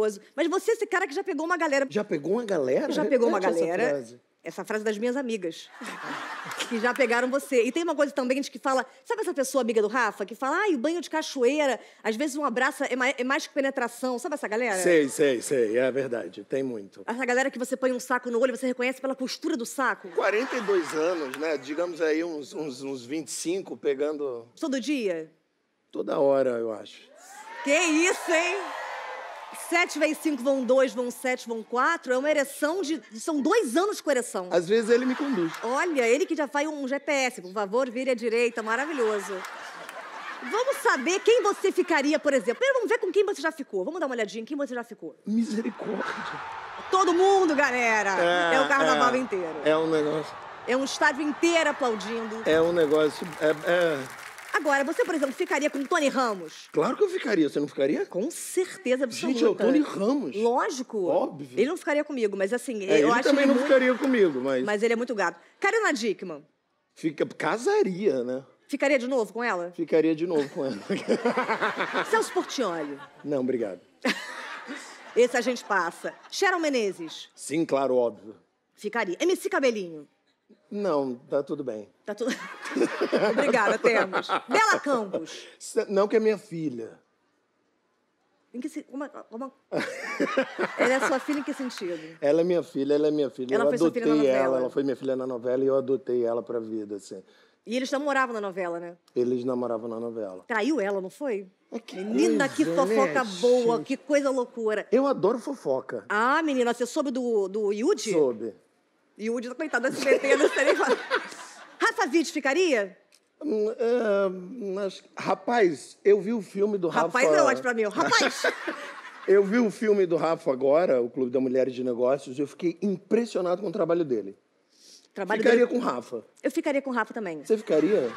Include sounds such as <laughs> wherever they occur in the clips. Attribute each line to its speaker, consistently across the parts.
Speaker 1: maravilhoso. Mas você, é esse cara que já pegou uma galera.
Speaker 2: Já pegou uma galera? Já pegou uma galera. Essa frase.
Speaker 1: essa frase das minhas amigas. que já pegaram você. E tem uma coisa também que fala. Sabe essa pessoa amiga do Rafa que fala, ai, o banho de cachoeira, às vezes um abraço é, é mais que penetração. Sabe essa galera? Sei,
Speaker 2: sei, sei. É verdade. Tem muito.
Speaker 1: Essa galera que você põe um saco no olho, você reconhece pela postura do saco?
Speaker 2: 42 anos, né? Digamos aí uns, uns, uns 25 pegando.
Speaker 1: Todo dia?
Speaker 2: Toda hora, eu acho.
Speaker 1: Que isso, hein? 7 vezes 5 vão 2, vão 7, vão 4. É uma ereção de. São dois anos com ereção. Às vezes ele me conduz. Olha, ele que já faz um GPS, por favor, vire à direita, maravilhoso. Vamos saber quem você ficaria, por exemplo. Primeiro vamos ver com quem você já ficou. Vamos dar uma olhadinha em quem você já ficou. Misericórdia. Todo mundo, galera. É, é o carnaval é, inteiro.
Speaker 2: É um negócio.
Speaker 1: É um estádio inteiro aplaudindo.
Speaker 2: É um negócio. é... é...
Speaker 1: Agora, você, por exemplo, ficaria com Tony Ramos?
Speaker 2: Claro que eu ficaria, você não ficaria? Com certeza
Speaker 1: absoluta. Gente, é o Tony Ramos. Lógico. Óbvio. Ele não ficaria comigo, mas assim, é, eu ele acho também não muito... ficaria comigo, mas... Mas ele é muito gato. Karina Dickman? Fica... Casaria, né? Ficaria de novo com ela?
Speaker 2: Ficaria de novo com ela.
Speaker 1: <laughs> Celso Portioli? Não, obrigado. <laughs> Esse a gente passa. Sharon Menezes?
Speaker 2: Sim, claro, óbvio.
Speaker 1: Ficaria. MC Cabelinho? Não, tá tudo bem. Tá tudo. <laughs> Obrigada, temos.
Speaker 2: Bela Campos. Não que é minha filha.
Speaker 1: Em que se... uma, uma... É, é? ela é sua filha em que sentido?
Speaker 2: Ela é minha filha, ela é minha filha. Ela eu foi adotei sua filha na ela, ela foi minha filha na novela e eu adotei ela pra vida, assim.
Speaker 1: E eles namoravam na novela, né?
Speaker 2: Eles namoravam
Speaker 1: na novela. Traiu ela, não foi? É que menina, coisa, que fofoca né? boa, que coisa loucura. Eu adoro fofoca. Ah, menina, você soube do, do Yudi? Soube. E o Woody, tá coitado da SBT, não sei Rafa Witt ficaria? Uh, mas,
Speaker 2: rapaz, eu vi o filme do rapaz Rafa... Rapaz é ótimo pra mim. Rapaz!
Speaker 1: <laughs> eu vi o
Speaker 2: filme do Rafa agora, o Clube da Mulheres de Negócios, e eu fiquei impressionado com o trabalho dele.
Speaker 1: Trabalho ficaria dele... com o Rafa. Eu ficaria com o Rafa também. Você ficaria?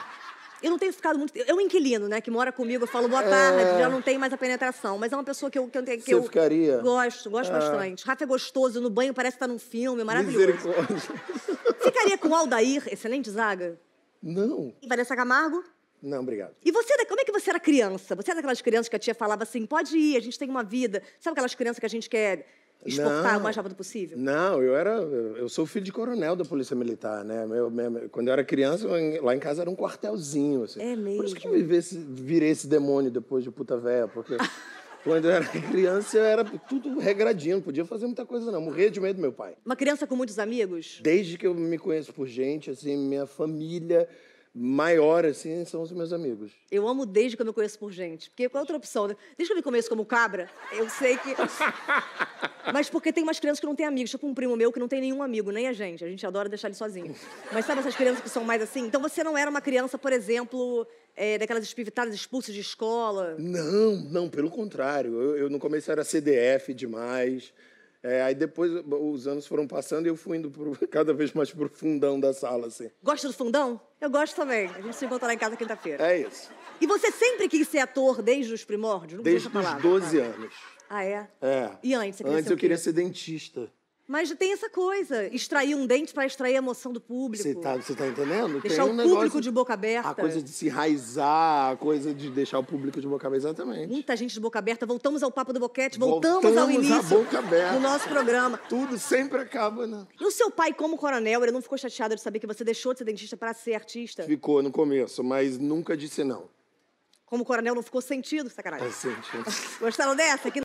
Speaker 1: Eu não tenho ficado muito. É um inquilino, né? Que mora comigo, eu falo boa é. tarde, já não tem mais a penetração. Mas é uma pessoa que eu, que eu, que Você eu ficaria. gosto, gosto é... bastante. Rafa é gostoso, no banho parece estar tá num filme, é maravilhoso. Misericórdia. <laughs> Ficaria com o Aldair, excelente zaga? Não. E Vanessa Camargo? Não, obrigado. E você, como é que você era criança? Você era daquelas crianças que a tia falava assim, pode ir, a gente tem uma vida. Sabe aquelas crianças que a gente quer exportar o mais rápido possível?
Speaker 2: Não, eu era, eu sou filho de coronel da Polícia Militar, né? Meu, quando eu era criança, lá em casa era um quartelzinho, assim. É mesmo? Por isso que eu vivesse, virei esse demônio depois de puta véia, porque... <laughs> Quando eu era criança, eu era tudo regradinho, não podia fazer muita coisa, não. Morria de medo do meu pai. Uma criança com muitos amigos? Desde que eu me conheço por gente, assim, minha família maior, assim, são os meus amigos.
Speaker 1: Eu amo desde que eu me conheço por gente. Porque qual é outra opção? Né? Desde que eu me conheço é como cabra, eu sei que. <laughs> Mas porque tem umas crianças que não têm amigos. Tipo um primo meu que não tem nenhum amigo, nem a gente. A gente adora deixar ele sozinho. Mas sabe essas crianças que são mais assim? Então você não era uma criança, por exemplo, é, daquelas espivitadas expulsas de escola?
Speaker 2: Não, não, pelo contrário. Eu, eu não comecei, era CDF demais. É, aí depois os anos foram passando e eu fui indo pro, <laughs> cada vez mais pro fundão da sala, assim.
Speaker 1: Gosta do fundão? Eu gosto também. A gente se encontra lá em casa quinta-feira. É isso. E você sempre quis ser ator desde os primórdios? Não desde os 12 anos. Ah, é?
Speaker 2: É. E antes? Você antes eu queria ser dentista.
Speaker 1: Mas tem essa coisa, extrair um dente para extrair a emoção do público. Você tá,
Speaker 2: você tá entendendo? Deixar o público negócio, de
Speaker 1: boca aberta. A coisa de se
Speaker 2: enraizar, a coisa de deixar o público de boca aberta, exatamente.
Speaker 1: Muita gente de boca aberta. Voltamos ao papo do boquete, voltamos, voltamos ao início do nosso programa. Tudo sempre acaba, né? E o seu pai, como coronel, ele não ficou chateado de saber que você deixou de ser dentista para ser artista?
Speaker 2: Ficou no começo, mas nunca disse não.
Speaker 1: Como coronel não ficou sentido, sacanagem.
Speaker 2: Faz sentido.
Speaker 1: <laughs> Gostaram dessa? Que